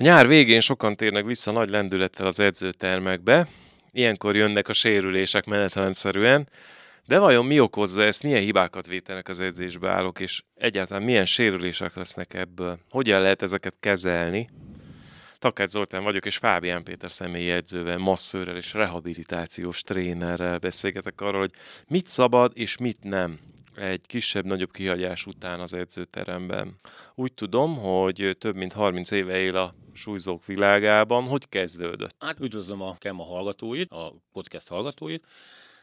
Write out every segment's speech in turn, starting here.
A nyár végén sokan térnek vissza nagy lendülettel az edzőtermekbe, ilyenkor jönnek a sérülések menetelenszerűen, de vajon mi okozza ezt, milyen hibákat vétenek az edzésbe állok, és egyáltalán milyen sérülések lesznek ebből? Hogyan lehet ezeket kezelni? Takács Zoltán vagyok, és Fábián Péter személyi edzővel, masszőrrel és rehabilitációs trénerrel beszélgetek arról, hogy mit szabad és mit nem egy kisebb-nagyobb kihagyás után az edzőteremben. Úgy tudom, hogy több mint 30 éve él a súlyzók világában. Hogy kezdődött? Hát üdvözlöm a KEMA hallgatóit, a podcast hallgatóit.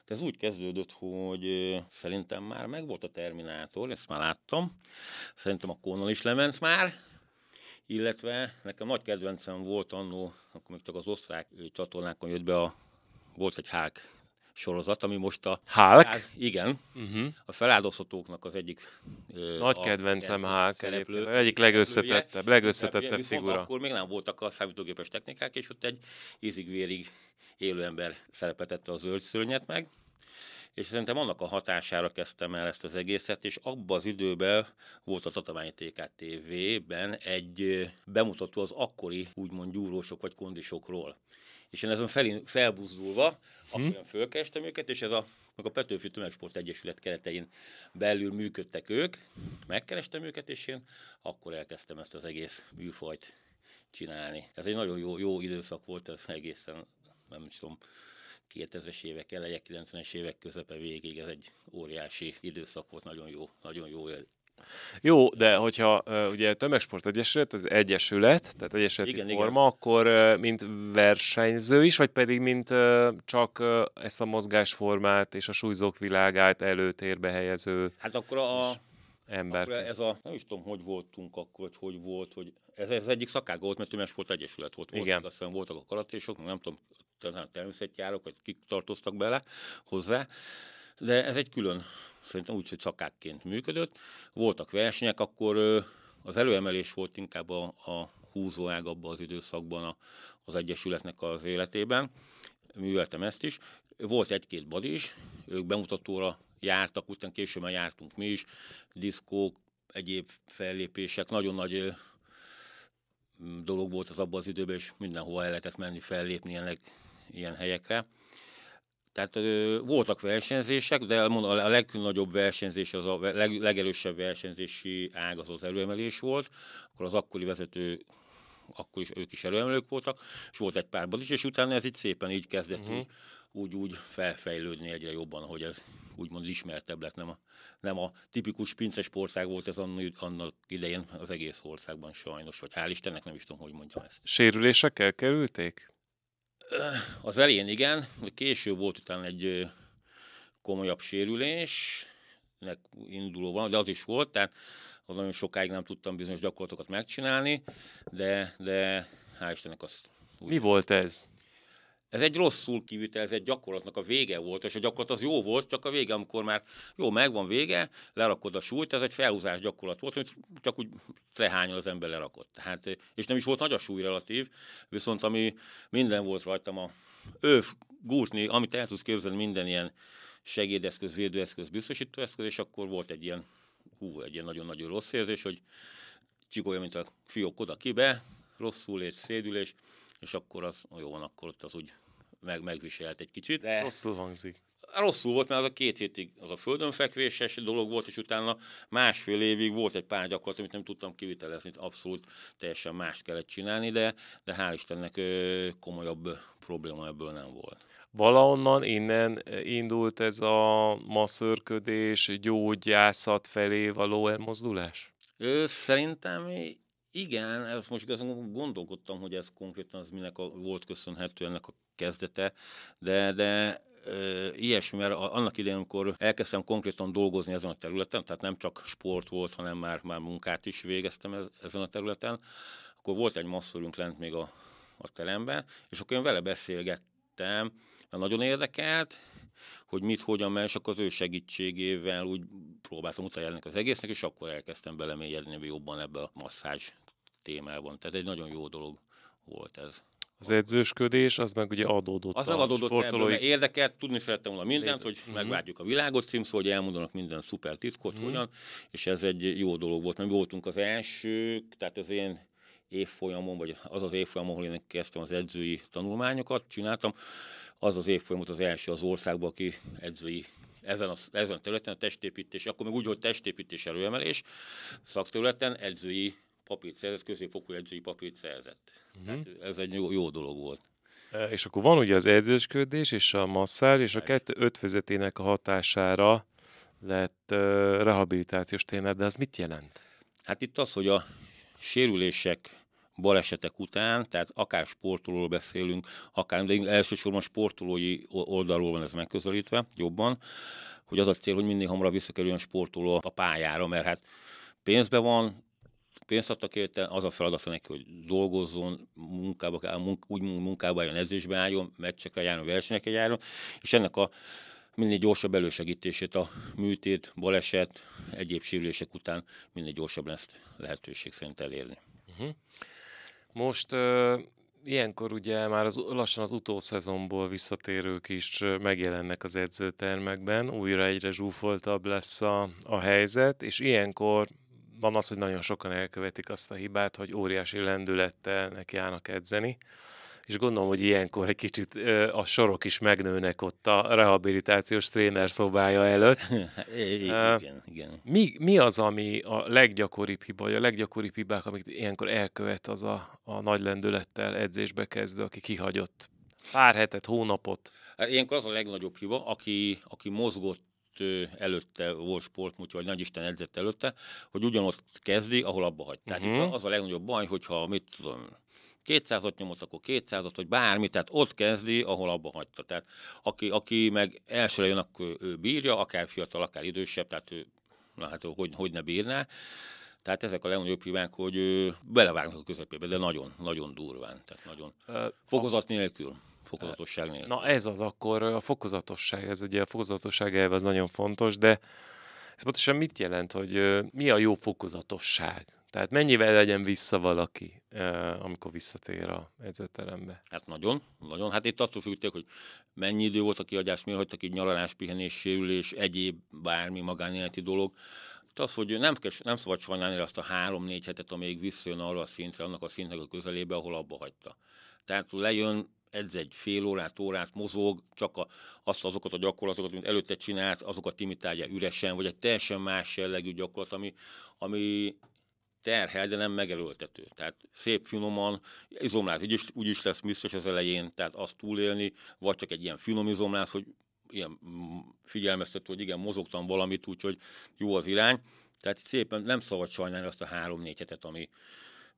Ez úgy kezdődött, hogy szerintem már megvolt a Terminátor, ezt már láttam. Szerintem a kónal is lement már, illetve nekem nagy kedvencem volt annó, akkor még csak az osztrák csatornákon jött be a, volt egy hák sorozat, ami most a... Hulk? Hát, igen. Uh-huh. A feláldozhatóknak az egyik... Nagy a, kedvencem a, Hulk, szereplő, egyik legösszetettebb, legösszetettebb figura. Akkor még nem voltak a számítógépes technikák, és ott egy ízig-vérig élő ember szerepetette az szörnyet meg, és szerintem annak a hatására kezdtem el ezt az egészet, és abba az időben volt a Tatabányi TKTV-ben egy bemutató az akkori úgymond gyúrósok vagy kondisokról és én azon felin, felbuzdulva, hmm. akkor fölkerestem őket, és ez a meg a Petőfi Tömegsport Egyesület keretein belül működtek ők, megkerestem őket, és én akkor elkezdtem ezt az egész műfajt csinálni. Ez egy nagyon jó, jó időszak volt, ez egészen, nem tudom, 2000-es évek eleje, 90-es évek közepe végig, ez egy óriási időszak volt, nagyon jó, nagyon jó jó, de hogyha uh, ugye tömegsport egyesület, az egyesület, tehát egyesületi igen, forma, igen. akkor uh, mint versenyző is, vagy pedig mint uh, csak uh, ezt a mozgásformát és a súlyzók világát előtérbe helyező Hát akkor a, ember. Akkor ez a, nem is tudom, hogy voltunk akkor, hogy hogy volt, hogy ez, ez egyik szakág volt, mert tömegsport egyesület volt. Voltak, Igen. Aztán voltak a karatésok, nem tudom, természetjárok, vagy kik tartoztak bele hozzá de ez egy külön, szerintem úgy, hogy szakákként működött. Voltak versenyek, akkor az előemelés volt inkább a, a húzóág abban az időszakban a, az Egyesületnek az életében. Műveltem ezt is. Volt egy-két bad is, ők bemutatóra jártak, utána később már jártunk mi is, diszkók, egyéb fellépések, nagyon nagy dolog volt az abban az időben, és mindenhova el lehetett menni fellépni ilyen helyekre. Tehát ö, voltak versenyzések, de a legnagyobb versenyzés, az a leg, legerősebb versenyzési ág az az előemelés volt, akkor az akkori vezető akkor is ők is előemelők voltak, és volt egy pár is, és utána ez így szépen így kezdett uh-huh. úgy, úgy, úgy felfejlődni egyre jobban, hogy ez úgymond ismertebb lett, nem a, nem a tipikus pince sportág volt ez annak, annak idején az egész országban sajnos, vagy hál' Istennek nem is tudom, hogy mondjam ezt. Sérülések elkerülték? Az elén igen, de később volt utána egy komolyabb sérülésnek induló van, de az is volt, tehát az nagyon sokáig nem tudtam bizonyos gyakorlatokat megcsinálni, de, de hál' Istennek azt úgy Mi volt ez? Ez egy rosszul kivitelezett gyakorlatnak a vége volt, és a gyakorlat az jó volt, csak a vége, amikor már jó, megvan vége, lerakod a súlyt, ez egy felhúzás gyakorlat volt, hogy csak úgy trehányon az ember lerakott. Tehát, és nem is volt nagy a súly relatív, viszont ami minden volt rajtam, a őv, gurtni, amit el tudsz képzelni, minden ilyen segédeszköz, védőeszköz, biztosítóeszköz és akkor volt egy ilyen, hú, egy ilyen nagyon-nagyon rossz érzés, hogy csikolja, mint a fiók oda kibe, rosszul lét, szédülés, és akkor az, jó van, akkor ott az úgy meg megviselt egy kicsit. De... Rosszul hangzik. Rosszul volt, mert az a két hétig az a földön fekvéses dolog volt, és utána másfél évig volt egy pár gyakorlat, amit nem tudtam kivitelezni, abszolút teljesen más kellett csinálni, de, de hál' Istennek komolyabb probléma ebből nem volt. Valahonnan innen indult ez a masszörködés, gyógyászat felé való elmozdulás? Ő, szerintem igen, ezt most igazán gondolkodtam, hogy ez konkrétan az minek a, volt köszönhető ennek a kezdete, de, de ilyesmivel annak idején, amikor elkezdtem konkrétan dolgozni ezen a területen, tehát nem csak sport volt, hanem már, már munkát is végeztem ezen a területen, akkor volt egy masszorunk lent még a, a teremben, és akkor én vele beszélgettem, mert nagyon érdekelt, hogy mit, hogyan, mert csak az ő segítségével úgy próbáltam utaljárni az egésznek, és akkor elkezdtem belemélyedni jobban ebbe a masszázs témában. Tehát egy nagyon jó dolog volt ez. Az edzősködés, az meg ugye adódott Az meg adódott sportolói... ebből, érdekelt, tudni szerettem volna mindent, hogy uh megvárjuk a világot címszó, hogy elmondanak minden szuper titkot, mm hogyan, és ez egy jó dolog volt. Mi voltunk az elsők, tehát az én évfolyamon, vagy az az évfolyamon, ahol én kezdtem az edzői tanulmányokat, csináltam, az az évfolyam volt az első az országban, aki edzői ezen a, ezen a területen a testépítés, akkor még úgy hogy testépítés előemelés szakterületen edzői papírt szerzett, középfokú edzői papírt szerzett. Uh-huh. Tehát ez egy jó, jó dolog volt. E, és akkor van ugye az edzősködés és a masszázs, és a kettő ötvezetének a hatására lett uh, rehabilitációs tényleg, de az mit jelent? Hát itt az, hogy a sérülések, balesetek után, tehát akár sportolóról beszélünk, akár, de elsősorban sportolói oldalról van ez megközelítve jobban, hogy az a cél, hogy minél hamarabb visszakerüljön a sportoló a pályára, mert hát pénzbe van, pénzt adtak érte, az a feladata neki, hogy dolgozzon, munkába, úgy munkába álljon, edzésbe álljon, meccsekre járjon, versenyekre járjon, és ennek a minél gyorsabb elősegítését a műtét, baleset, egyéb sérülések után minél gyorsabb lesz lehetőség szerint elérni. Uh-huh. Most uh, ilyenkor ugye már az, lassan az utószezonból visszatérők is megjelennek az edzőtermekben, újra egyre zsúfoltabb lesz a, a helyzet, és ilyenkor van az, hogy nagyon sokan elkövetik azt a hibát, hogy óriási lendülettel nekiállnak edzeni, és gondolom, hogy ilyenkor egy kicsit a sorok is megnőnek ott a rehabilitációs tréner szobája előtt. igen, igen. Mi, mi az, ami a leggyakoribb hiba, vagy a leggyakoribb hibák, amit ilyenkor elkövet az a, a nagy lendülettel edzésbe kezdő, aki kihagyott pár hetet, hónapot? Hát ilyenkor az a legnagyobb hiba, aki, aki mozgott előtte volt sportmutya, vagy nagyisten edzett előtte, hogy ugyanott kezdi, ahol abba hagy. Tehát uh-huh. itt mhm. az a legnagyobb baj, hogyha mit tudom, 200-at nyomott, akkor 200-at, vagy bármi, tehát ott kezdi, ahol abba hagyta. Tehát aki, aki meg elsőre jön, akkor ő bírja, akár fiatal, akár idősebb, tehát ő, na hát hogy, hogy ne bírná. Tehát ezek a legnagyobb hibák, hogy belevágnak a közepébe, de nagyon, nagyon durván, tehát nagyon fokozat nélkül. Fokozatosság nélkül. Na ez az akkor, a fokozatosság, ez ugye a fokozatosság elve az nagyon fontos, de ez pontosan mit jelent, hogy mi a jó fokozatosság? Tehát mennyivel legyen vissza valaki, amikor visszatér a edzőterembe? Hát nagyon, nagyon. Hát itt attól függték, hogy mennyi idő volt a kiadás, miért hagytak ki nyaralás, pihenés, sérülés, egyéb bármi magánéleti dolog. Itt az, hogy nem, kell, nem szabad sajnálni azt a három-négy hetet, amíg visszajön arra a szintre, annak a szintnek a közelébe, ahol abba hagyta. Tehát lejön edz egy fél órát, órát, mozog, csak a, azt azokat a gyakorlatokat, amit előtte csinált, azokat imitálja üresen, vagy egy teljesen más jellegű gyakorlat, ami, ami terhel, de nem megerőltető. Tehát szép finoman, izomlás úgyis, úgyis lesz biztos az elején, tehát azt túlélni, vagy csak egy ilyen finom izomlás, hogy ilyen figyelmeztető, hogy igen, mozogtam valamit, úgyhogy jó az irány. Tehát szépen nem szabad sajnálni azt a három-négy hetet, ami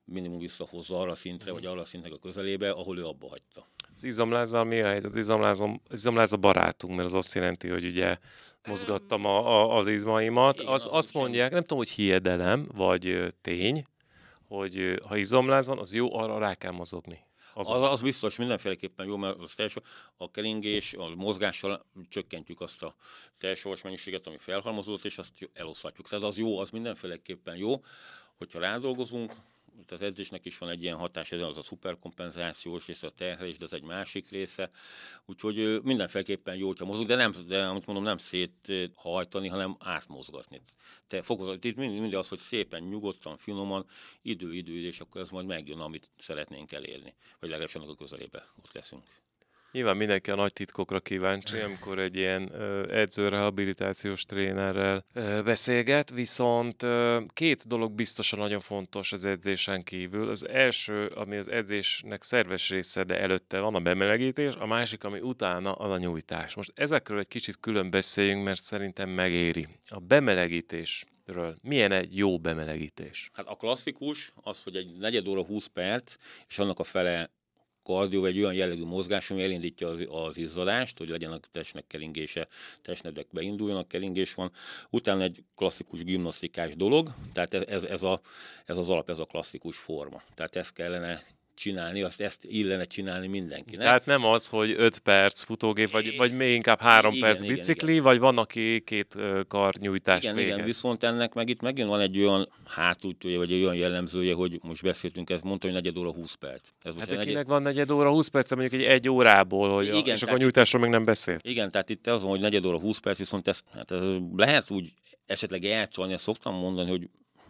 minimum visszahozza arra szintre, mm. vagy mhm. arra szintnek a közelébe, ahol ő abba hagyta. Az izomlázzal mi a helyzet? Az izomlázom, izomláz a barátunk, mert az azt jelenti, hogy ugye mozgattam a, a, az izmaimat. Igen, az, azt mondják, nem tudom, hogy hiedelem, vagy tény, hogy ha izomláz van, az jó, arra rá kell mozogni. Az, az, az biztos mindenféleképpen jó, mert az teljes, a keringés, a mozgással csökkentjük azt a teljesavas mennyiséget, ami felhalmozódott, és azt eloszlatjuk. Tehát az jó, az mindenféleképpen jó, hogyha rádolgozunk, tehát edzésnek is van egy ilyen hatás, ez az a szuperkompenzációs része, a terhelés, de az egy másik része. Úgyhogy mindenféleképpen jó, hogyha mozog, de nem, de amit mondom, nem széthajtani, hanem átmozgatni. Te fokozat, itt mind, mindig az, hogy szépen, nyugodtan, finoman, idő, idő, és akkor ez majd megjön, amit szeretnénk elérni, vagy legalábbis annak a közelébe ott leszünk. Nyilván mindenki a nagy titkokra kíváncsi, amikor egy ilyen edzőrehabilitációs trénerrel beszélget, viszont két dolog biztosan nagyon fontos az edzésen kívül. Az első, ami az edzésnek szerves része, de előtte van a bemelegítés, a másik, ami utána, az a nyújtás. Most ezekről egy kicsit külön beszéljünk, mert szerintem megéri. A bemelegítés ről. Milyen egy jó bemelegítés? Hát a klasszikus az, hogy egy negyed óra 20 perc, és annak a fele kardió egy olyan jellegű mozgás, ami elindítja az, az izzadást, hogy legyen a testnek keringése, testnedek beinduljanak, keringés van. Utána egy klasszikus gimnasztikás dolog, tehát ez, ez, ez, a, ez az alap, ez a klasszikus forma. Tehát ezt kellene csinálni, azt ezt illene csinálni mindenkinek. Tehát nem az, hogy 5 perc futógép, vagy, vagy még inkább 3 igen, perc igen, bicikli, igen. vagy van, aki két kar nyújtást igen, végez. Igen, viszont ennek meg itt megint van egy olyan hátultője, vagy egy olyan jellemzője, hogy most beszéltünk, ezt mondta, hogy negyed óra 20 perc. Ez hát akinek negyed... van negyed óra 20 perc, mondjuk egy egy órából, hogy igen, a, és akkor a nyújtásról még nem beszélt. Igen, tehát itt az van, hogy negyed óra 20 perc, viszont ezt, hát ez lehet úgy esetleg elcsalni, ezt szoktam mondani, hogy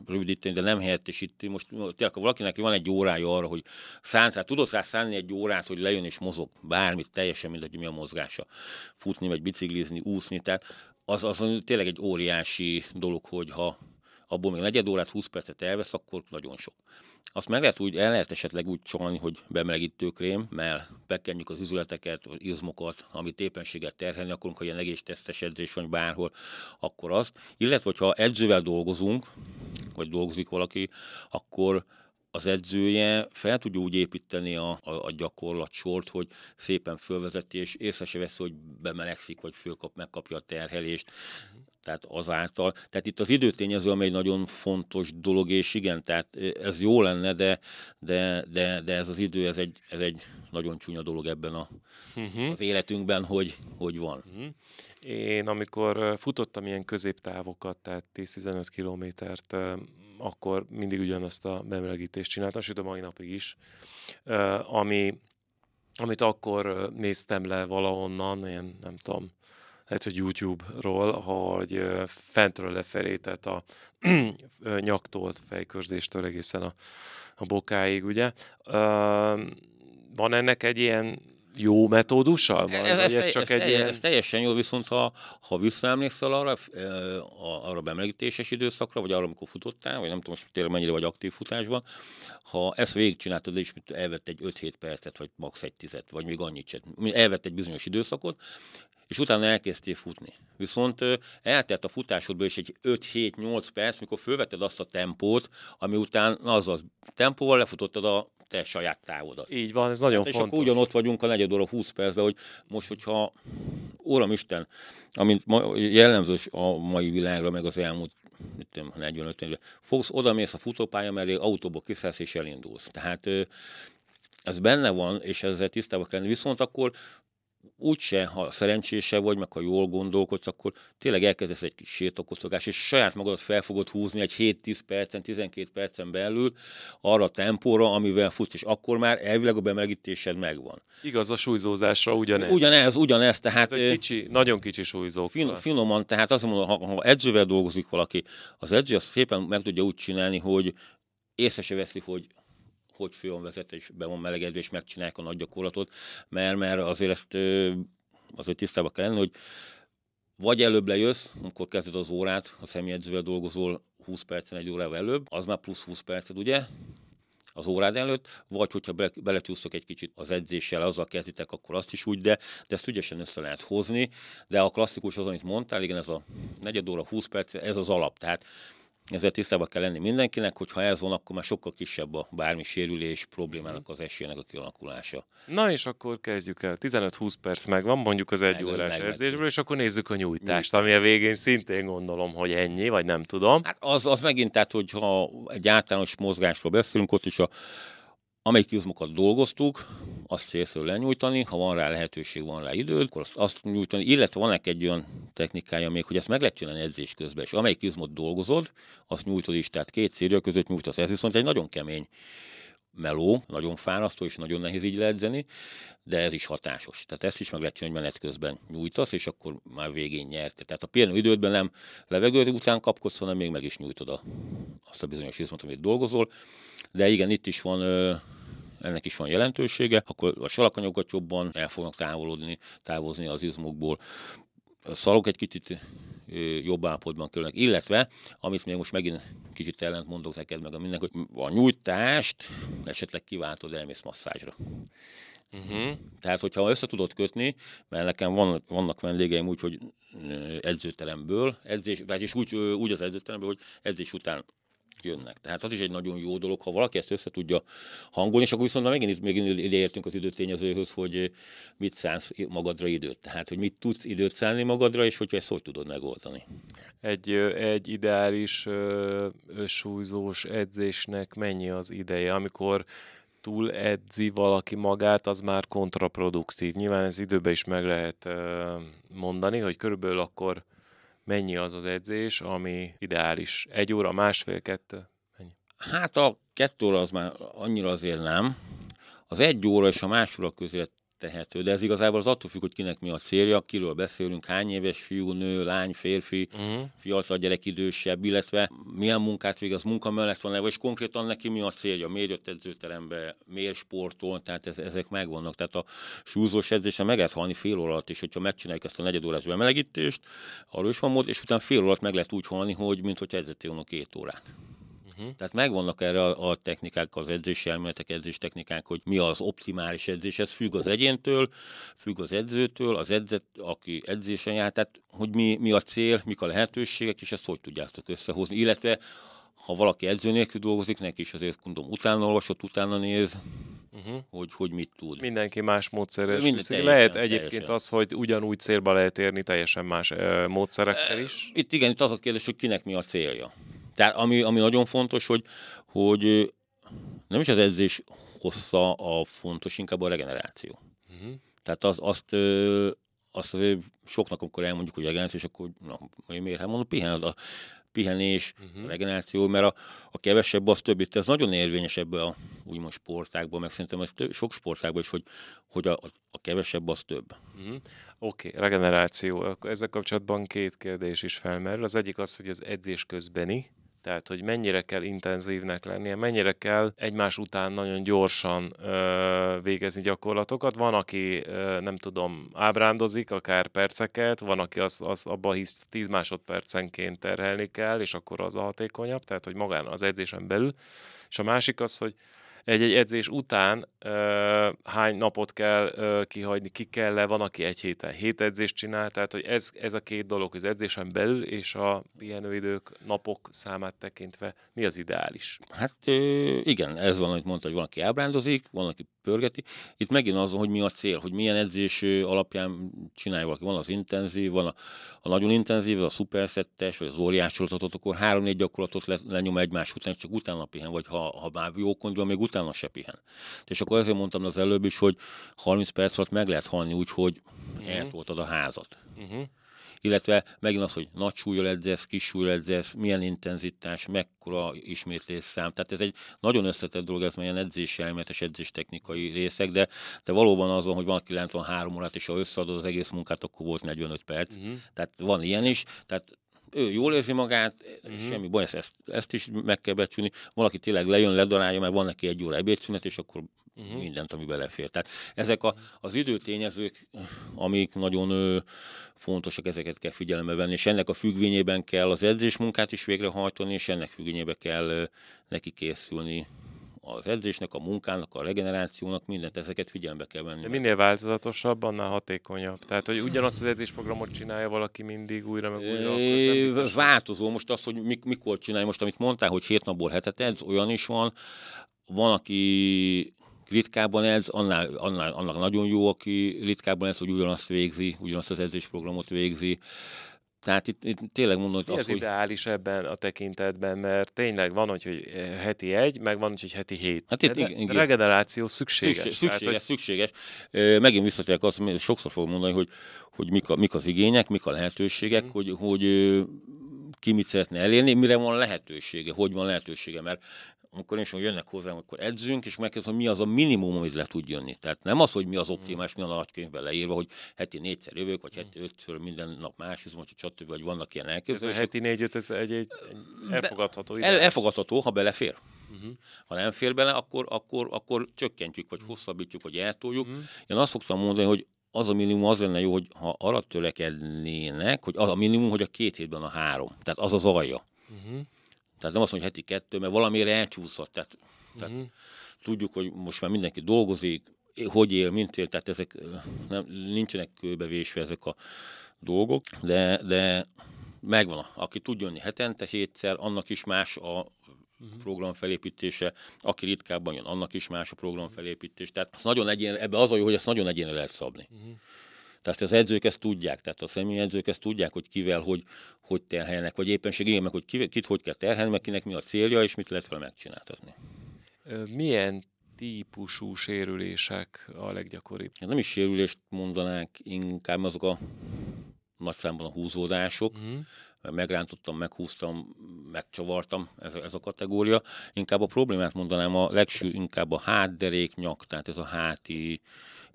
rövidíteni, de nem helyettesíti. Most tényleg, ha valakinek van egy órája arra, hogy szánsz, hát tudod rá szánni egy órát, hogy lejön és mozog, bármit, teljesen mindegy, mi a mozgása. Futni, vagy biciklizni, úszni, tehát az, az tényleg egy óriási dolog, hogy ha abból még negyed órát, 20 percet elvesz, akkor nagyon sok. Azt meg lehet úgy, el lehet esetleg úgy csalni, hogy mert bekenjük az izületeket, az izmokat, amit éppenséget terhelni akarunk, ha ilyen egésztesztes edzés van bárhol, akkor az. Illetve, hogyha edzővel dolgozunk, vagy dolgozik valaki, akkor az edzője fel tudja úgy építeni a, a, a sort, hogy szépen fölvezeti, és észre se veszi, hogy bemelegszik, vagy fölkap, megkapja a terhelést tehát azáltal. Tehát itt az időtényező, ami egy nagyon fontos dolog, és igen, tehát ez jó lenne, de, de, de, de ez az idő, ez egy, ez egy nagyon csúnya dolog ebben a, uh-huh. az életünkben, hogy, hogy van. Uh-huh. Én amikor futottam ilyen középtávokat, tehát 10-15 kilométert, akkor mindig ugyanazt a bemelegítést csináltam, sőt a mai napig is, ami, amit akkor néztem le valahonnan, ilyen nem tudom, lehet, hogy YouTube-ról, hogy fentről lefelé, tehát a nyaktól, fejkörzéstől egészen a, a bokáig, ugye. Van ennek egy ilyen jó metódusa? Van, e-, e-, ez, ez, ez, csak ez, egy ilyen... ez teljesen jó, viszont ha, ha visszaemlékszel arra, arra bemelegítéses időszakra, vagy arra, amikor futottál, vagy nem tudom, most tényleg mennyire vagy aktív futásban, ha ezt végigcsináltad, és elvett egy 5-7 percet, vagy max. egy tizet, vagy még annyit sem, elvett egy bizonyos időszakot, és utána elkezdtél futni. Viszont eltelt a futásodból is egy 5-7-8 perc, mikor fölvetted azt a tempót, ami után az a tempóval lefutottad a te saját távodat. Így van, ez nagyon hát, fontos. És akkor ugyanott vagyunk a negyed óra 20 percben, hogy most, hogyha, óram Isten, amint ma, jellemző a mai világra, meg az elmúlt 45 évben, fogsz, odamész a futópálya mellé, autóból kiszállsz és elindulsz. Tehát ez benne van, és ezzel tisztában kell lenni. Viszont akkor úgyse, ha szerencsése vagy, meg ha jól gondolkodsz, akkor tényleg elkezdesz egy kis sétakocogás, és saját magadat fel fogod húzni egy 7-10 percen, 12 percen belül arra a tempóra, amivel futsz, és akkor már elvileg a bemelegítésed megvan. Igaz, a súlyzózásra ugyanez. Ugyanez, ugyanez, tehát... Egy kicsi, nagyon kicsi súlyzó. Fin, finoman, tehát azt mondom, ha, ha edzővel dolgozik valaki, az edző azt szépen meg tudja úgy csinálni, hogy észre se veszi, hogy hogy vezet és be van melegedve, és megcsinálják a nagy gyakorlatot, mert, mert azért ezt azért tisztában kell lenni, hogy vagy előbb lejössz, amikor kezded az órát, a személyedzővel dolgozol 20 percen, egy órával előbb, az már plusz 20 percet, ugye? az órád előtt, vagy hogyha be, belecsúsztok egy kicsit az edzéssel, azzal kezditek, akkor azt is úgy, de, de ezt ügyesen össze lehet hozni. De a klasszikus az, amit mondtál, igen, ez a negyed óra, 20 perc, ez az alap. Tehát ezért tisztában kell lenni mindenkinek, hogyha ez van, akkor már sokkal kisebb a bármi sérülés problémának mhm. az esélyének a kialakulása. Na és akkor kezdjük el. 15-20 perc van, mondjuk az egy órás edzésből, és akkor nézzük a nyújtást, ami a végén szintén gondolom, hogy ennyi, vagy nem tudom. Hát az, az megint, tehát hogyha egy általános mozgásról beszélünk, ott is a Amelyik izmokat dolgoztuk, azt célszerű lenyújtani, ha van rá lehetőség, van rá időd, akkor azt, azt nyújtani, illetve van egy olyan technikája még, hogy ezt meg lehet csinálni edzés közben, és amelyik izmot dolgozod, azt nyújtod is, tehát két célja között nyújtasz. Ez viszont egy nagyon kemény meló, nagyon fárasztó és nagyon nehéz így leedzeni, de ez is hatásos. Tehát ezt is meg lehet csinálni, hogy menet közben nyújtasz, és akkor már végén nyerte. Tehát a pihenő idődben nem levegőt után kapkodsz, hanem még meg is nyújtod a, azt a bizonyos izmot, amit dolgozol de igen, itt is van ennek is van jelentősége, akkor a salakanyagokat jobban el fognak távolodni, távozni az izmokból. A szalok egy kicsit jobb állapotban kerülnek, illetve, amit még most megint kicsit ellent mondok neked meg a mindenki, hogy a nyújtást esetleg kiváltod, elmész masszázsra. Uh-huh. Mhm. Tehát, hogyha össze tudod kötni, mert nekem van, vannak vendégeim úgy, hogy edzőteremből, edzés, vagyis úgy, úgy az edzőteremből, hogy edzés után jönnek. Tehát az is egy nagyon jó dolog, ha valaki ezt össze tudja hangolni, és akkor viszont már megint, megint ideértünk az időtényezőhöz, hogy eh, mit szánsz magadra időt. Tehát, hogy mit tudsz időt szánni magadra, és hogyha ezt hogy tudod megoldani. Egy, egy ideális súlyzós edzésnek mennyi az ideje, amikor túl edzi valaki magát, az már kontraproduktív. Nyilván ez időben is meg lehet mondani, hogy körülbelül akkor mennyi az az edzés, ami ideális? Egy óra, másfél, kettő? Mennyi? Hát a kettő óra az már annyira azért nem. Az egy óra és a másfél óra között megtehető. De ez igazából az attól függ, hogy kinek mi a célja, kiről beszélünk, hány éves fiú, nő, lány, férfi, uh-huh. fiatal gyerek, idősebb, illetve milyen munkát végez, munka mellett van-e, vagy konkrétan neki mi a célja, miért jött edzőterembe, miért sportol, tehát ez, ezek megvannak. Tehát a súlyzós edzésre meg lehet halni fél óra alatt, és hogyha megcsináljuk ezt a negyedórás bemelegítést, arról is van mód, és utána fél óra alatt meg lehet úgy halni, hogy mint edzettél volna két órát. Uh-huh. Tehát megvannak erre a, a technikák, az edzési elméletek, technikák, hogy mi az optimális edzés. Ez függ az egyéntől, függ az edzőtől, az edzett, aki edzésen jár, tehát hogy mi, mi a cél, mik a lehetőségek, és ezt hogy tudjátok összehozni. Illetve ha valaki edző nélkül dolgozik, neki is azért mondom, utána olvasott, utána néz, uh-huh. hogy, hogy mit tud. Mindenki más módszeres. Minden, teljesen, lehet egyébként teljesen. az, hogy ugyanúgy célba lehet érni teljesen más ö, módszerekkel e, is. Itt igen, itt az a kérdés, hogy kinek mi a célja. Tehát ami, ami nagyon fontos, hogy, hogy nem is az edzés hossza a fontos, inkább a regeneráció. Uh-huh. Tehát az, azt, ö, azt azért soknak, amikor elmondjuk, hogy regeneráció, és akkor na, miért? Hát mondom, pihen a pihenés, uh-huh. a mhm. regeneráció, mert a, a kevesebb az több. Itt ez nagyon érvényes ebbe a úgymond sportákban, meg szerintem több, sok sportákban is, hogy, hogy a, a kevesebb az több. Uh-huh. Oké, okay, regeneráció. Ezzel kapcsolatban két kérdés is felmerül. Az egyik az, hogy az edzés közbeni, tehát, hogy mennyire kell intenzívnek lennie, mennyire kell egymás után nagyon gyorsan ö, végezni gyakorlatokat. Van, aki, ö, nem tudom, ábrándozik akár perceket, van, aki azt, azt abba hisz 10 másodpercenként terhelni kell, és akkor az a hatékonyabb, tehát, hogy magán az edzésen belül. És a másik az, hogy egy-egy edzés után ö, hány napot kell ö, kihagyni, ki kell le, van, aki egy héten hét edzést csinál, tehát hogy ez, ez a két dolog, az edzésen belül és a pihenőidők, napok számát tekintve mi az ideális? Hát ö, igen, ez van, amit mondta, hogy van, aki ábrándozik, van, aki pörgeti. Itt megint az, hogy mi a cél, hogy milyen edzés alapján csinálja valaki. Van az intenzív, van a, a nagyon intenzív, az a szuperszettes, vagy az óriás akkor három-négy gyakorlatot le, lenyom egymás után, csak utána pihen, vagy ha, ha már jókondul, még utána utána se pihen. És akkor ezért mondtam az előbb is, hogy 30 perc alatt meg lehet halni úgy, hogy uh-huh. eltoltad a házat. Uh-huh. Illetve megint az, hogy nagy súlyjal edzesz, kis súlyjal edzesz, milyen intenzitás, mekkora ismétlés szám. Tehát ez egy nagyon összetett dolog, ez ilyen edzés elméletes edzés technikai részek, de, de valóban az van, hogy van 93 órát, és ha összeadod az egész munkát, akkor volt 45 perc. Uh-huh. Tehát van ilyen is, tehát ő jól érzi magát, mm-hmm. semmi baj, ezt, ezt is meg kell becsülni. Valaki tényleg lejön, ledarálja, mert van neki egy óra ebédszünet, és akkor mm-hmm. mindent, ami belefér. Tehát ezek a, az időtényezők, amik nagyon ö, fontosak, ezeket kell figyelembe venni, és ennek a függvényében kell az edzésmunkát is végrehajtani, és ennek függvényében kell ö, neki készülni az edzésnek, a munkának, a regenerációnak, mindent ezeket figyelembe kell venni. De minél változatosabb, annál hatékonyabb. Tehát, hogy ugyanazt az edzésprogramot csinálja valaki mindig újra, meg újra. Ez változó most az, hogy mik, mikor csinálja. Most, amit mondtál, hogy hét napból hetet edz, olyan is van. Van, aki ritkában edz, annál, annál, annak nagyon jó, aki ritkában edz, hogy ugyanazt végzi, ugyanazt az edzésprogramot végzi. Tehát itt, itt tényleg mondom, hogy az, az ideális ebben a tekintetben, mert tényleg van, hogy eh, heti egy, meg van, hogy heti hét. Hát itt, igen, igen. Regeneráció szükséges. Szükséges, tehát, szükséges, hogy... szükséges. Megint visszatérek azt, hogy sokszor fogom mondani, hogy, hogy mik, a, mik az igények, mik a lehetőségek, mm. hogy, hogy ki mit szeretne elérni, mire van lehetősége, hogy van lehetősége, mert amikor én is jönnek hozzám, akkor edzünk, és megkérdezem, mi az a minimum, amit le tud jönni. Tehát nem az, hogy mi az optimális, mi a nagykönyvben leírva, hogy heti négyszer jövök, vagy heti ötször minden nap más izmot, stb. vagy vannak ilyen elképzelések. Ez a heti négy ez egy, egy elfogadható. Ide. El, elfogadható, ha belefér. Uh-huh. Ha nem fér bele, akkor, akkor, akkor csökkentjük, vagy mhm. hosszabbítjuk, vagy eltoljuk. Uh-huh. Én azt szoktam mondani, hogy az a minimum az lenne jó, hogy ha arra törekednének, hogy az a minimum, hogy a két hétben a három. Tehát az az alja. Uh-huh. Tehát nem azt mondja, hogy heti kettő, mert valamire elcsúszott. Tehát, uh-huh. tehát mhm. tudjuk, hogy most már mindenki dolgozik, hogy él, mint él, tehát ezek nem, nincsenek kőbevésve ezek a dolgok, de, de megvan. Aki tud jönni hetente hétszer, annak is más a uh-huh. program felépítése, aki ritkábban jön, annak is más a program mhm. felépítés. Tehát nagyon egyén, ebbe az a jó, hogy ezt nagyon egyénre lehet szabni. Uh-huh. Tehát az edzők ezt tudják, tehát a edzők ezt tudják, hogy kivel, hogy, hogy terhelnek, vagy éppenség igen, meg hogy ki, kit hogy kell terhelni, meg kinek mi a célja, és mit lehet vele megcsináltatni. Milyen típusú sérülések a leggyakoribb? Hát nem is sérülést mondanák, inkább azok a nagy számban a húzódások, uh-huh. megrántottam, meghúztam, megcsavartam, ez, ez a kategória. Inkább a problémát mondanám, a legső inkább a hátderék, nyak, tehát ez a háti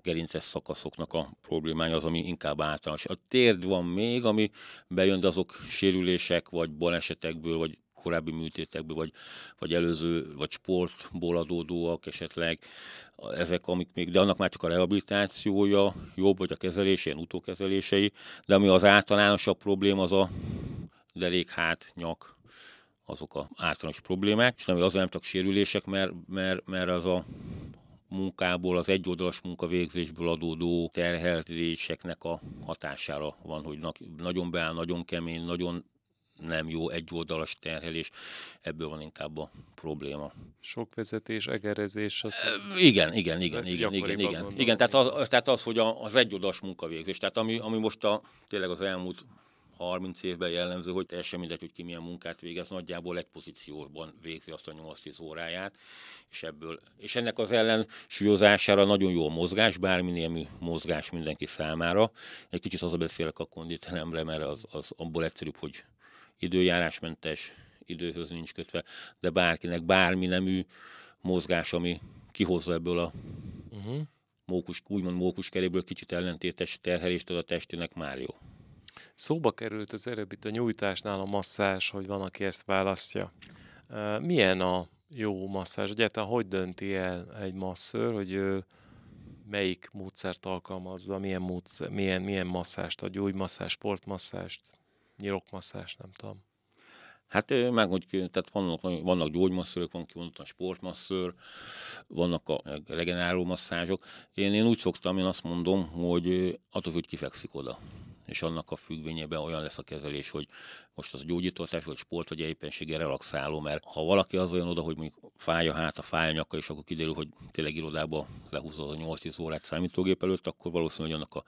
gerinces szakaszoknak a problémája az, ami inkább általános. A térd van még, ami bejön, de azok sérülések, vagy balesetekből, vagy korábbi műtétekből, vagy, vagy előző, vagy sportból adódóak esetleg, ezek, amik még, de annak már csak a rehabilitációja jobb, vagy a kezelése, ilyen utókezelései, de ami az általánosabb probléma, az a derék, hát, nyak, azok a az általános problémák, és nem, az nem csak sérülések, mert, mert, mert az a munkából, az egyoldalas munkavégzésből adódó terheltéseknek a hatására van, hogy nagyon beáll, nagyon kemény, nagyon nem jó egyoldalas terhelés, ebből van inkább a probléma. Sok vezetés, egerezés. Az... Igen, igen, igen, igen, igen, igen. igen tehát, az, tehát az, hogy az egyoldalas munkavégzés, tehát ami, ami most a, tényleg az elmúlt 30 évben jellemző, hogy teljesen mindegy, hogy ki milyen munkát végez, nagyjából egy pozícióban végzi azt a 8-10 óráját, és, ebből, és ennek az ellen súlyozására nagyon jó a mozgás, bármilyen mozgás mindenki számára. Egy kicsit az a beszélek a konditeremre, mert az, az abból egyszerűbb, hogy időjárásmentes, időhöz nincs kötve, de bárkinek bármi nemű mozgás, ami kihozza ebből a uh-huh. mókus, úgymond mókuskeréből kicsit ellentétes terhelést ad a testének már jó. Szóba került az előbb itt a nyújtásnál a masszás, hogy van, aki ezt választja. Milyen a jó masszázs? Egyáltalán hogy dönti el egy masször, hogy ő melyik módszert alkalmazza, milyen, módszer, milyen, milyen masszást a gyógymasszást, sportmasszást, nyirokmasszást, nem tudom. Hát meg úgy, tehát vannak, vannak gyógymasszörök, van kimondottan sportmasször, vannak a regeneráló masszázsok. Én, én úgy szoktam, én azt mondom, hogy attól, hogy kifekszik oda és annak a függvényében olyan lesz a kezelés, hogy most az gyógyítótás, vagy sport, vagy éppensége relaxáló, mert ha valaki az olyan oda, hogy mondjuk fáj a hát, a fáj a nyaka, és akkor kiderül, hogy tényleg irodába az a 8-10 órát számítógép előtt, akkor valószínűleg annak a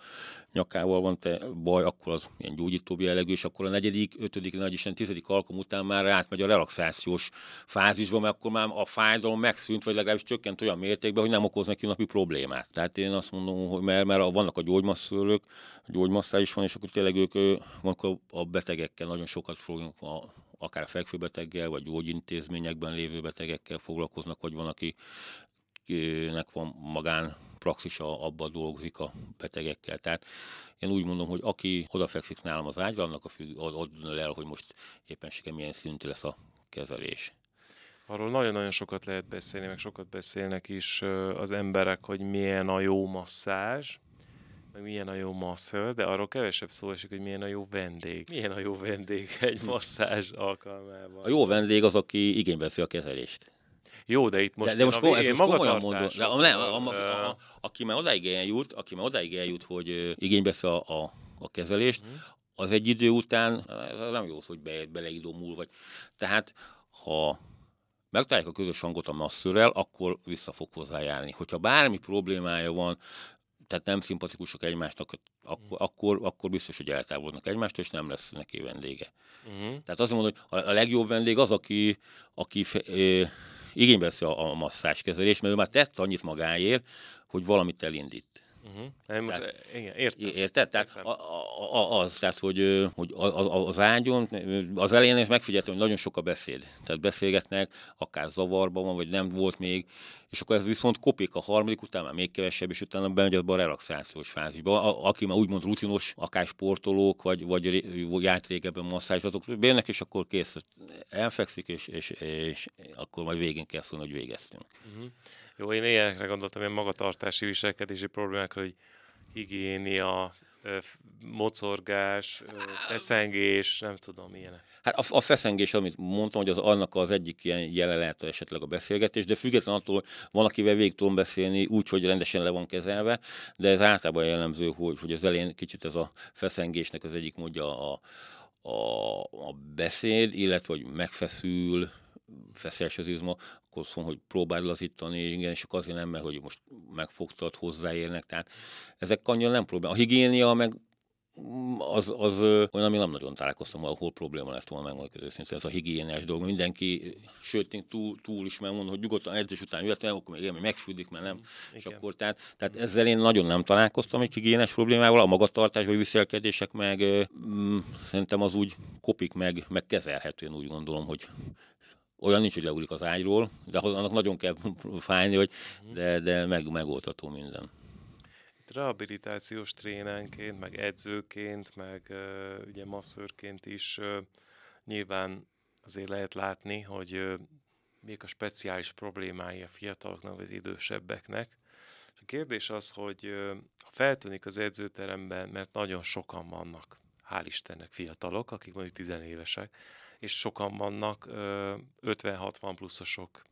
nyakával van te baj, akkor az ilyen gyógyító jellegű, és akkor a negyedik, ötödik, nagy isten, tizedik alkalom után már átmegy a relaxációs fázisba, mert akkor már a fájdalom megszűnt, vagy legalábbis csökkent olyan mértékben, hogy nem okoz neki napi problémát. Tehát én azt mondom, hogy mert, mert vannak a gyógymasszőrök, a gyógymasszár is van, és akkor tényleg ők akkor a betegekkel nagyon sokat foglalkoznak, a, akár a fekvőbeteggel, vagy gyógyintézményekben lévő betegekkel foglalkoznak, vagy van, akinek van magán praxisa abban dolgozik a betegekkel. Tehát én úgy mondom, hogy aki odafekszik nálam az ágyra, annak a függ, ad, ad el, hogy most éppenséggel milyen szintű lesz a kezelés. Arról nagyon-nagyon sokat lehet beszélni, meg sokat beszélnek is az emberek, hogy milyen a jó masszázs, meg milyen a jó masször, de arról kevesebb szó esik, hogy milyen a jó vendég. Milyen a jó vendég egy masszázs alkalmával. A jó vendég az, aki igénybe veszi a kezelést. Jó, de itt most, de, de most, én most komolyan mondom, de, nem, a, a, a, a, aki már odáig eljut, aki már odáig eljut, hogy igénybe vesz a, a, a kezelést, uh-huh. az egy idő után nem jó, hogy be, beleidomul vagy. Tehát, ha megtalálják a közös hangot a masszörrel, akkor vissza fog hozzájárni. Hogyha bármi problémája van, tehát nem szimpatikusok egymásnak, hát mhm. akkor, akkor, akkor biztos, hogy eltávolodnak egymástól, és nem lesz neki vendége. Uh-huh. Tehát azt mondom, hogy a, a legjobb vendég az, aki, aki fe, ö, igénybe veszi a, a masszás kezelést, mert ő már tett annyit magáért, hogy valamit elindít. Uh-huh. Hát most, tehát, eh, igen, értem. Érted? Tehát A, a, az, tehát, hogy, hogy az, az ágyon, az elején is megfigyeltem, hogy nagyon sok a beszéd. Tehát beszélgetnek, akár zavarban van, vagy nem volt még, és akkor ez viszont kopik a harmadik után, már még kevesebb, és utána bemegy abba a relaxációs fázisba. A, aki már úgymond rutinos, akár sportolók, vagy, vagy járt régebben masszázs, azok bejönnek, és akkor kész, elfekszik, és, és, és akkor majd végén kell szólni, hogy végeztünk. Uh-huh. Jó, én ilyenekre gondoltam, ilyen magatartási viselkedési problémák, hogy higiénia, mocorgás, feszengés, nem tudom, ilyenek. Hát a, a feszengés, amit mondtam, hogy az annak az egyik ilyen jelen lehet esetleg a beszélgetés, de független attól van, akivel végig tudom beszélni, úgy, hogy rendesen le van kezelve, de ez általában jellemző, hogy, hogy az elén kicsit ez a feszengésnek az egyik módja a, a, a beszéd, illetve hogy megfeszül, az izma, gondolkozzon, hogy próbáld lazítani, igen, csak azért nem, mert hogy most megfogtad, hozzáérnek, tehát ezek annyira nem probléma. A higiénia meg mm, az, az olyan, ami nem nagyon találkoztam, ahol probléma lett volna meg, őszintén, ez a higiéniás dolog. Mindenki, sőt, én túl, túl is megmondom, hogy nyugodtan edzés után jöttem, akkor még élmény megfűdik, mert nem. és akkor tehát, tehát ezzel én nagyon nem találkoztam egy higiénes problémával, a magatartás vagy viselkedések meg mm, szerintem az úgy kopik meg, meg kezelhetően én úgy gondolom, hogy olyan nincs, hogy leugrik az ágyról, de annak nagyon kell fájni, hogy mhm. de, de meg, megoldható minden. Itt rehabilitációs trénenként, meg edzőként, meg ugye masszőrként is nyilván azért lehet látni, hogy még a speciális problémái a fiataloknak, vagy az idősebbeknek. És a kérdés az, hogy ha feltűnik az edzőteremben, mert nagyon sokan vannak, hál' Istennek fiatalok, akik mondjuk tizenévesek, és sokan vannak 50-60 pluszosok,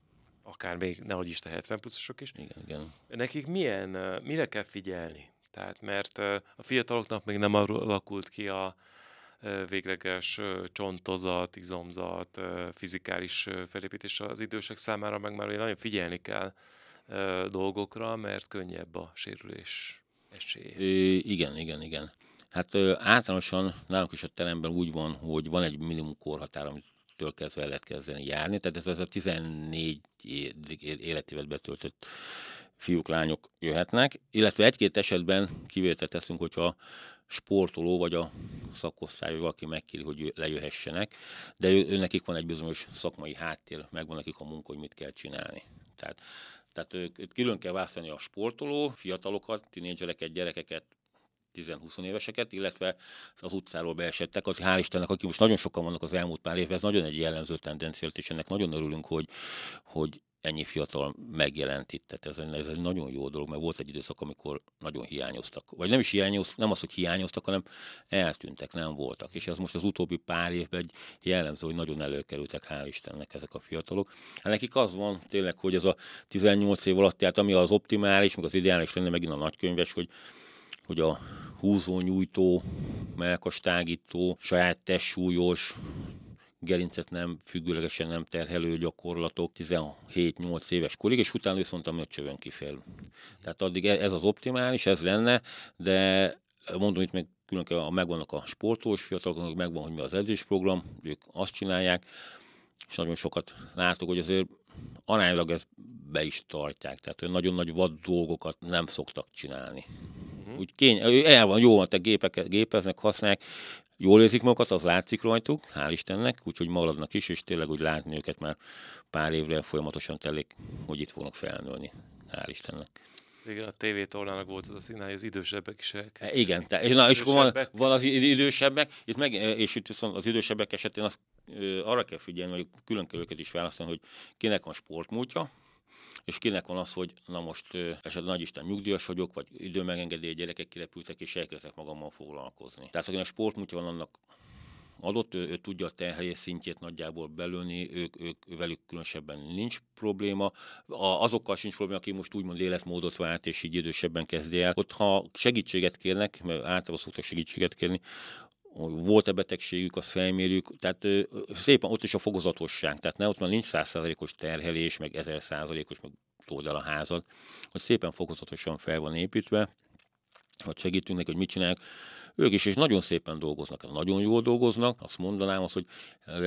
akár még nehogy te 70 pluszosok is. Igen, igen. Nekik milyen, mire kell figyelni? Tehát mert a fiataloknak még nem alakult ki a végleges csontozat, izomzat, fizikális felépítés az idősek számára, meg már nagyon figyelni kell dolgokra, mert könnyebb a sérülés esélye. igen, igen, igen. Hát ö, általánosan nálunk is a teremben úgy van, hogy van egy minimum korhatár, amit től kezdve el lehet kezdeni járni, tehát ez az a 14 életévet betöltött fiúk, lányok jöhetnek, illetve egy-két esetben kivételt teszünk, hogyha sportoló vagy a szakosztály, vagy valaki megkéri, hogy lejöhessenek, de ő, ő nekik van egy bizonyos szakmai háttér, megvan nekik a munka, hogy mit kell csinálni. Tehát, tehát ők, külön kell választani a sportoló, fiatalokat, tinédzsereket, gyerekeket, 10-20 éveseket, illetve az utcáról beesettek, az hál' Istennek, aki most nagyon sokan vannak az elmúlt pár évben, ez nagyon egy jellemző tendencia, és ennek nagyon örülünk, hogy, hogy ennyi fiatal megjelent itt. Tehát ez, ez egy nagyon jó dolog, mert volt egy időszak, amikor nagyon hiányoztak. Vagy nem is hiányoztak, nem az, hogy hiányoztak, hanem eltűntek, nem voltak. És ez most az utóbbi pár évben egy jellemző, hogy nagyon előkerültek, hál' Istennek ezek a fiatalok. Hát nekik az van tényleg, hogy ez a 18 év alatt, tehát ami az optimális, meg az ideális lenne megint a nagykönyves, hogy, hogy a húzónyújtó, nyújtó melkastágító, saját testsúlyos, gerincet nem, függőlegesen nem terhelő gyakorlatok 17-8 éves korig, és utána viszont a csövön kifél. Tehát addig e-, ez az optimális, ez lenne, de mondom itt meg különösen kell, megvannak a sportolós fiataloknak, megvan, hogy mi az edzésprogram, ők azt csinálják, és nagyon sokat látok, hogy azért aránylag ezt be is tartják, tehát nagyon nagy vad dolgokat nem szoktak csinálni. Uh-huh. Úgy kény, el van, jó van, te gépeket gépeznek, használják, jól érzik magukat, az látszik rajtuk, hál' Istennek, úgyhogy maradnak is, és tényleg úgy látni őket már pár évre folyamatosan telik, hogy itt fognak felnőni, hál' Istennek. Igen, a TV tornának volt az a színál, hogy az idősebbek is e, elkezdtek. Igen, te, na, és akkor van, van, az idősebbek, itt meg, e, és itt viszont az idősebbek esetén az arra kell figyelni, hogy külön kell őket is választani, hogy kinek van sportmúltja, és kinek van az, hogy na most esetleg nagy Isten nyugdíjas vagyok, vagy idő megengedi, hogy gyerekek kirepültek, és elkezdek magammal foglalkozni. Tehát akinek sportmutya van, annak adott, ő, ő tudja a terhelés szintjét nagyjából belőni, ők, ők, velük különösebben nincs probléma. A, azokkal sincs probléma, aki most úgymond életmódot vált, és így idősebben kezdi el. Ott, ha segítséget kérnek, mert általában szoktak segítséget kérni, volt-e betegségük, azt felmérjük, tehát ö, szépen ott is a fokozatosság, tehát ne ott már nincs százszázalékos terhelés, meg ezer százalékos, meg tóld el a házad, hogy szépen fokozatosan fel van építve, hogy segítünk neki, hogy mit csinálják, ők is, és nagyon szépen dolgoznak, hát nagyon jól dolgoznak, azt mondanám azt, hogy,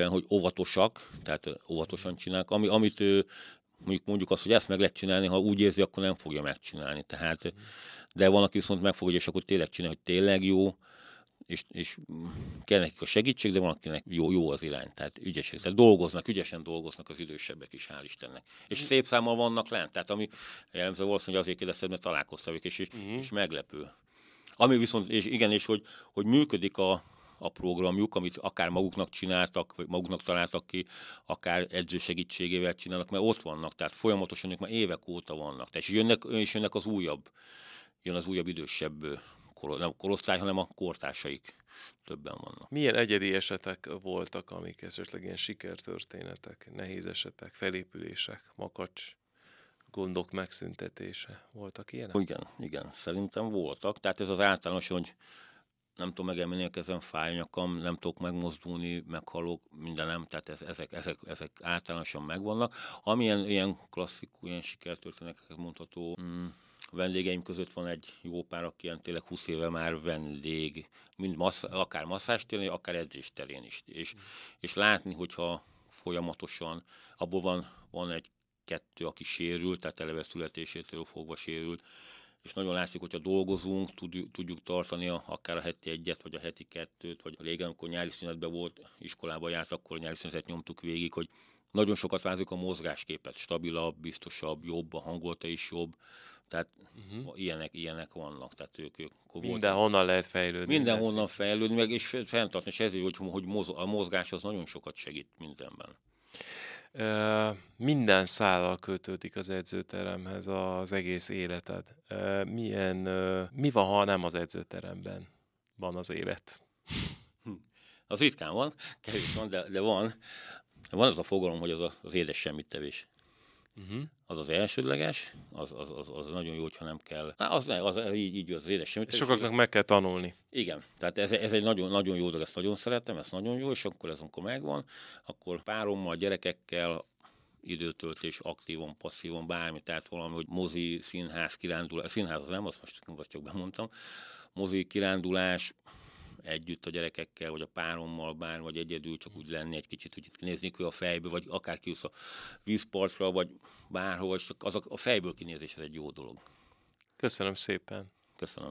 hogy óvatosak, tehát óvatosan csinálnak, ami, amit ő, mondjuk, mondjuk azt, hogy ezt meg lehet csinálni, ha úgy érzi, akkor nem fogja megcsinálni. Tehát, de van, aki viszont megfogja, és akkor tényleg csinálja, hogy tényleg jó, és, és kell nekik a segítség, de van, akinek jó, jó az irány, tehát ügyesek, tehát dolgoznak, ügyesen dolgoznak az idősebbek is, hál' Istennek. És szép számmal vannak lent, tehát ami jellemző valószínűleg azért kérdezted, mert találkoztam ők, és, és, mhm. uh-huh. és meglepő. Ami viszont, és igen, és hogy, hogy működik a, a programjuk, amit akár maguknak csináltak, vagy maguknak találtak ki, akár edző segítségével csinálnak, mert ott vannak, tehát folyamatosan ők már évek óta vannak. Tehát és jönnek, és jönnek az újabb, jön az újabb idősebb kor, nem korosztály, hanem a kortársaik többen vannak. Milyen egyedi esetek voltak, amik esetleg ilyen sikertörténetek, nehéz esetek, felépülések, makacs gondok megszüntetése? Voltak ilyenek? Igen, igen, szerintem voltak. Tehát ez az általános, hogy nem tudom megemelni a kezem, fáj nyakam, nem tudok megmozdulni, meghalok, mindenem, tehát ez, ezek, ezek, ezek általánosan megvannak. Amilyen ilyen klasszikus, ilyen sikertörténeteket mondható, mm, a vendégeim között van egy jó pár, aki ilyen tényleg 20 éve már vendég, mind massz, akár masszás terén, akár edzés terén is. És, mm. és látni, hogyha folyamatosan, abból van, van egy kettő, aki sérült, tehát eleve születésétől fogva sérült, és nagyon látszik, hogyha dolgozunk, tudjuk, tudjuk tartani a, akár a heti egyet, vagy a heti kettőt, vagy régen, amikor nyári szünetben volt, iskolába járt, akkor a nyári szünetet nyomtuk végig, hogy nagyon sokat változik a mozgásképet, stabilabb, biztosabb, jobb, a hangolta is jobb, tehát uh-huh. ilyenek, ilyenek vannak, tehát ők, ők Mindenhonnan volt, lehet fejlődni. Mindenhonnan lesz. fejlődni, meg és fenntartni. és ezért, hogy, hogy moz, a mozgás az nagyon sokat segít mindenben. Uh, minden szállal kötődik az edzőteremhez az egész életed. Uh, milyen, uh, mi van, ha nem az edzőteremben van az élet? Hm. Az ritkán van, kevés van, de, de van. Van az a fogalom, hogy az az édes semmittevés. Uh-huh. Az az elsődleges, az, az, az, az nagyon jó, hogyha nem kell. Na, az, az, az így, így az édes Sokaknak meg kell tanulni. Igen, tehát ez, ez egy nagyon, nagyon jó dolog, ezt nagyon szeretem, ez nagyon jó, és akkor ez, amikor megvan, akkor párommal, gyerekekkel időtöltés, aktívan, passzívan, bármi, tehát valami, hogy mozi, színház, kirándulás, színház az nem, azt most, azt csak bemondtam, mozi, kirándulás, együtt a gyerekekkel, vagy a párommal bár, vagy egyedül, csak úgy lenni egy kicsit, úgy nézni ki a fejből, vagy akár kiúsz a vízpartra, vagy bárhol, és csak az a, a fejből kinézés, ez egy jó dolog. Köszönöm szépen. Köszönöm.